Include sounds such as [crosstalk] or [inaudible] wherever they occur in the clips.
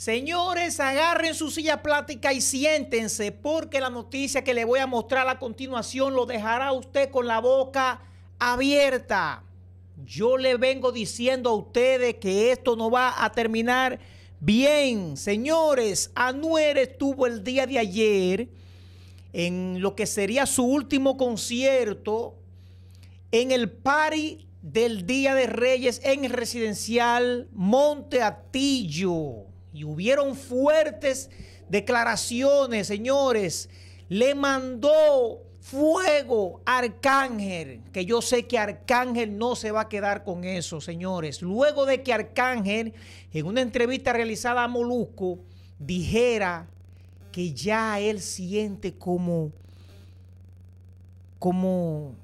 Señores, agarren su silla plática y siéntense porque la noticia que le voy a mostrar a continuación lo dejará usted con la boca abierta. Yo le vengo diciendo a ustedes que esto no va a terminar bien. Señores, Anuer estuvo el día de ayer en lo que sería su último concierto en el Party del Día de Reyes en el residencial Monte Atillo. Y hubieron fuertes declaraciones, señores. Le mandó fuego Arcángel, que yo sé que Arcángel no se va a quedar con eso, señores. Luego de que Arcángel, en una entrevista realizada a Molusco, dijera que ya él siente como, como,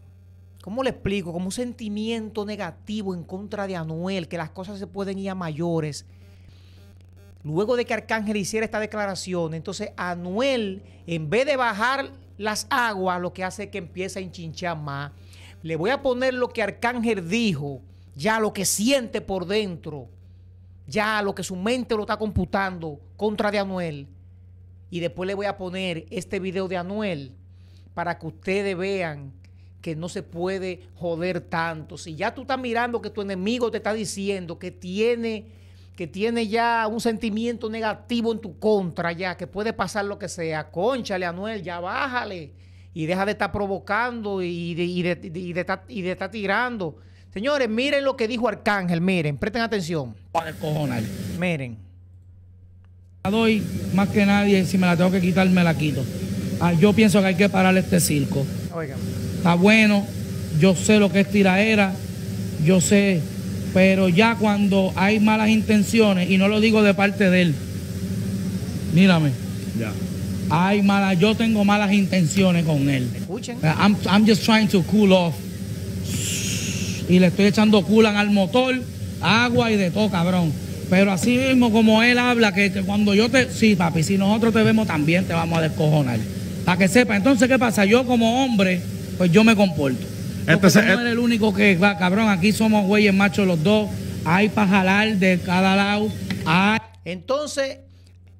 ¿cómo le explico? Como un sentimiento negativo en contra de Anuel, que las cosas se pueden ir a mayores. Luego de que Arcángel hiciera esta declaración, entonces Anuel, en vez de bajar las aguas, lo que hace es que empieza a hinchinchar más. Le voy a poner lo que Arcángel dijo, ya lo que siente por dentro, ya lo que su mente lo está computando contra de Anuel. Y después le voy a poner este video de Anuel para que ustedes vean que no se puede joder tanto. Si ya tú estás mirando que tu enemigo te está diciendo que tiene que tiene ya un sentimiento negativo en tu contra, ya que puede pasar lo que sea, conchale, Anuel, ya bájale y deja de estar provocando y de, estar, tirando. Señores, miren lo que dijo Arcángel, miren, presten atención. Miren. La doy más que nadie, si me la tengo que quitar, me la quito. Ah, yo pienso que hay que parar este circo. Está bueno, yo sé lo que es tiraera, yo sé pero ya cuando hay malas intenciones, y no lo digo de parte de él, mírame. Ya. Hay yo tengo malas intenciones con él. Escuchen. Uh, I'm, just trying to cool off. Y le estoy echando culan al motor, agua y de todo, cabrón. Pero así mismo como él habla, que, que cuando yo te... Sí, papi, si nosotros te vemos también te vamos a descojonar. Para que sepa. Entonces, ¿qué pasa? Yo como hombre, pues yo me comporto. Este no eh, eres el único que, va cabrón, aquí somos güeyes machos los dos. Hay para jalar de cada lado. Entonces,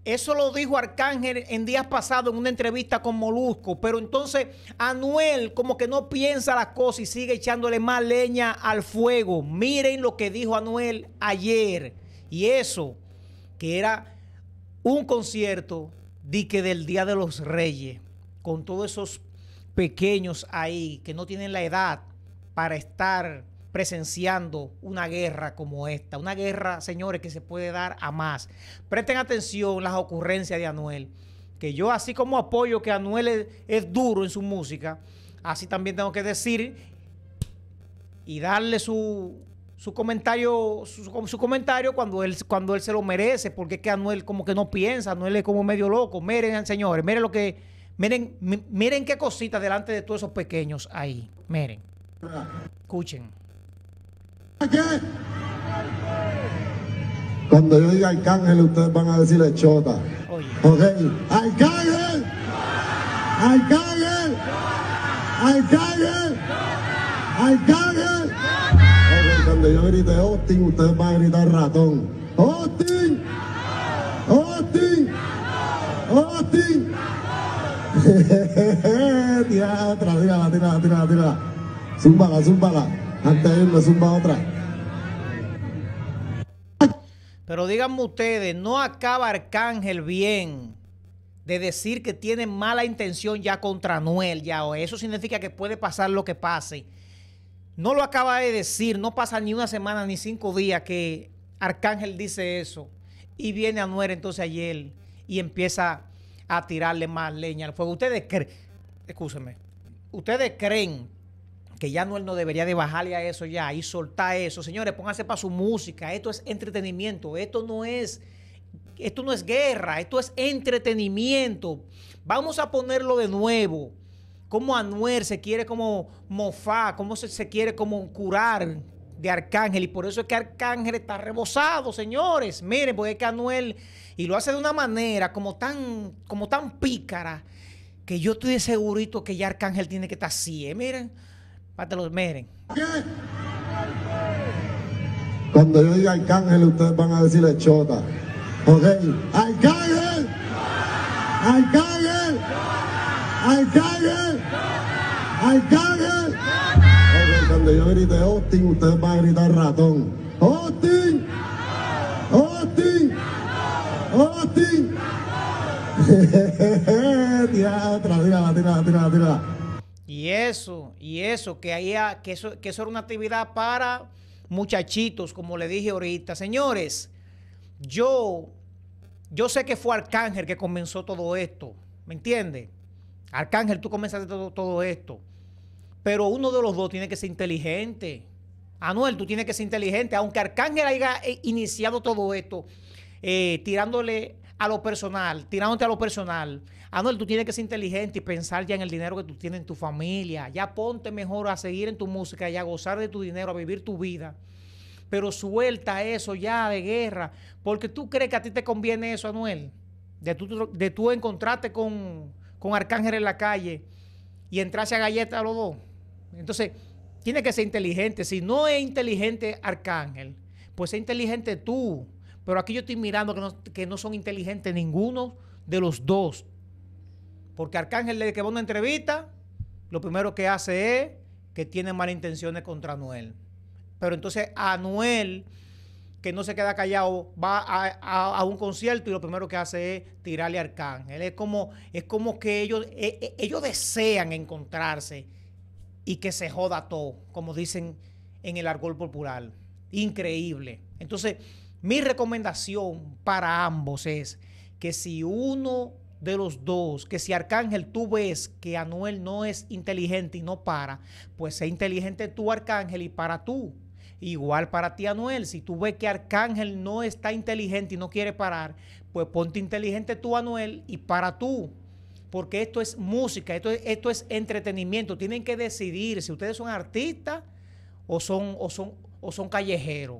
eso lo dijo Arcángel en días pasados en una entrevista con Molusco. Pero entonces Anuel como que no piensa las cosas y sigue echándole más leña al fuego. Miren lo que dijo Anuel ayer. Y eso, que era un concierto dique del Día de los Reyes, con todos esos pequeños ahí que no tienen la edad para estar presenciando una guerra como esta. Una guerra, señores, que se puede dar a más. Presten atención las ocurrencias de Anuel. Que yo, así como apoyo que Anuel es, duro en su música, así también tengo que decir y darle su, comentario, su, comentario cuando él, cuando él se lo merece, porque es que Anuel como que no piensa, Anuel es como medio loco. Miren, señores, miren lo que Miren, miren qué cosita delante de todos esos pequeños ahí. Miren. Escuchen. Cuando yo diga arcángel, ustedes van a decirle chota. Oye. Ok. ¡Arcángel! ¡Arcángel! ¡Arcángel! ¡Arcángel! Okay, cuando yo grite Austin, ustedes van a gritar ratón. ¡Austin! ¡Austin! ¡Austin! tira Pero díganme ustedes, ¿no acaba Arcángel bien de decir que tiene mala intención ya contra Noel? Ya, o eso significa que puede pasar lo que pase. No lo acaba de decir, no pasa ni una semana ni cinco días que Arcángel dice eso. Y viene a Noel entonces ayer y empieza a tirarle más leña al fuego. Ustedes creen, escúsenme, ustedes creen que ya Noel no debería de bajarle a eso ya y soltar eso. Señores, pónganse para su música. Esto es entretenimiento. Esto no es, esto no es guerra. Esto es entretenimiento. Vamos a ponerlo de nuevo. Como Anuel se quiere como Mofá, como se, se quiere como curar de Arcángel. Y por eso es que Arcángel está rebosado, señores. Miren, porque es que Anuel y lo hace de una manera como tan, como tan pícara que yo estoy segurito que ya Arcángel tiene que estar así. ¿eh? Miren, lo miren. ¿Qué? Cuando yo diga Arcángel, ustedes van a decirle chota. Ok, Arcángel. Arcángel. Arcángel. Arcángel. Okay, cuando yo grite Austin, ustedes van a gritar ratón. ¡Austin! [laughs] Y eso, y eso, que, haya, que, eso, que eso era una actividad para muchachitos, como le dije ahorita. Señores, yo, yo sé que fue Arcángel que comenzó todo esto, ¿me entiende? Arcángel, tú comenzaste todo, todo esto. Pero uno de los dos tiene que ser inteligente. Anuel, tú tienes que ser inteligente. Aunque Arcángel haya eh, iniciado todo esto, eh, tirándole a lo personal, tirándote a lo personal. Anuel, tú tienes que ser inteligente y pensar ya en el dinero que tú tienes en tu familia. Ya ponte mejor a seguir en tu música y a gozar de tu dinero, a vivir tu vida. Pero suelta eso ya de guerra, porque tú crees que a ti te conviene eso, Anuel. De tú, de encontrarte con, Arcángel en la calle y entrarse a galleta a los dos. Entonces, tiene que ser inteligente. Si no es inteligente Arcángel, pues es inteligente tú pero aquí yo estoy mirando que no, son inteligentes ninguno de los dos. Porque Arcángel, desde que va a una entrevista, lo primero que hace es que tiene malas intenciones contra Anuel. Pero entonces Anuel, que no se queda callado, va a, un concierto y lo primero que hace es tirarle a Arcángel. Es como, es como que ellos, e, e, ellos desean encontrarse y que se joda todo, como dicen en el argol popular. Increíble. Entonces, mi recomendación para ambos es que si uno de los dos, que si Arcángel tú ves que Anuel no es inteligente y no para, pues sé inteligente tú Arcángel y para tú. Igual para ti Anuel, si tú ves que Arcángel no está inteligente y no quiere parar, pues ponte inteligente tú Anuel y para tú. Porque esto es música, esto es, esto es entretenimiento. Tienen que decidir si ustedes son artistas o son, o son, o son callejeros.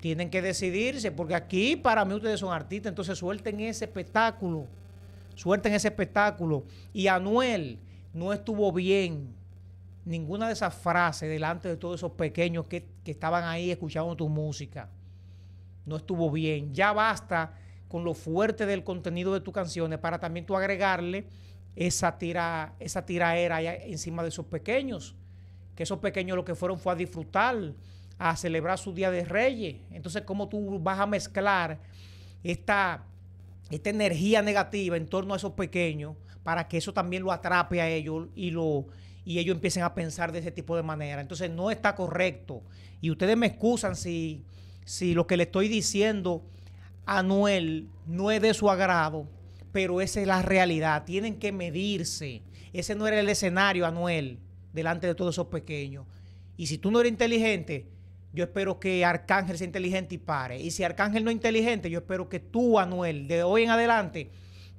Tienen que decidirse, porque aquí para mí ustedes son artistas, entonces suelten ese espectáculo. Suelten ese espectáculo. Y Anuel no estuvo bien ninguna de esas frases delante de todos esos pequeños que, estaban ahí escuchando tu música. No estuvo bien. Ya basta con lo fuerte del contenido de tus canciones para también tú agregarle esa tira, esa tiraera encima de esos pequeños. Que esos pequeños lo que fueron fue a disfrutar a celebrar su Día de Reyes. Entonces, ¿cómo tú vas a mezclar esta, esta energía negativa en torno a esos pequeños para que eso también lo atrape a ellos y lo y ellos empiecen a pensar de ese tipo de manera. Entonces no está correcto. Y ustedes me excusan si, si lo que le estoy diciendo a Noel no es de su agrado, pero esa es la realidad. Tienen que medirse. Ese no era el escenario, Anuel, delante de todos esos pequeños. Y si tú no eres inteligente, yo espero que Arcángel sea inteligente y pare. Y si Arcángel no es inteligente, yo espero que tú, Anuel, de hoy en adelante,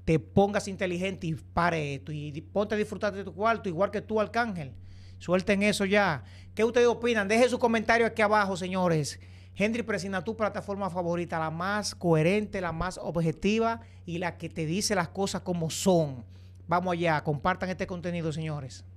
te pongas inteligente y pare esto. Y ponte a disfrutar de tu cuarto, igual que tú, Arcángel. Suelten eso ya. ¿Qué ustedes opinan? Dejen su comentario aquí abajo, señores. Henry Presina, tu plataforma favorita, la más coherente, la más objetiva y la que te dice las cosas como son. Vamos allá, compartan este contenido, señores.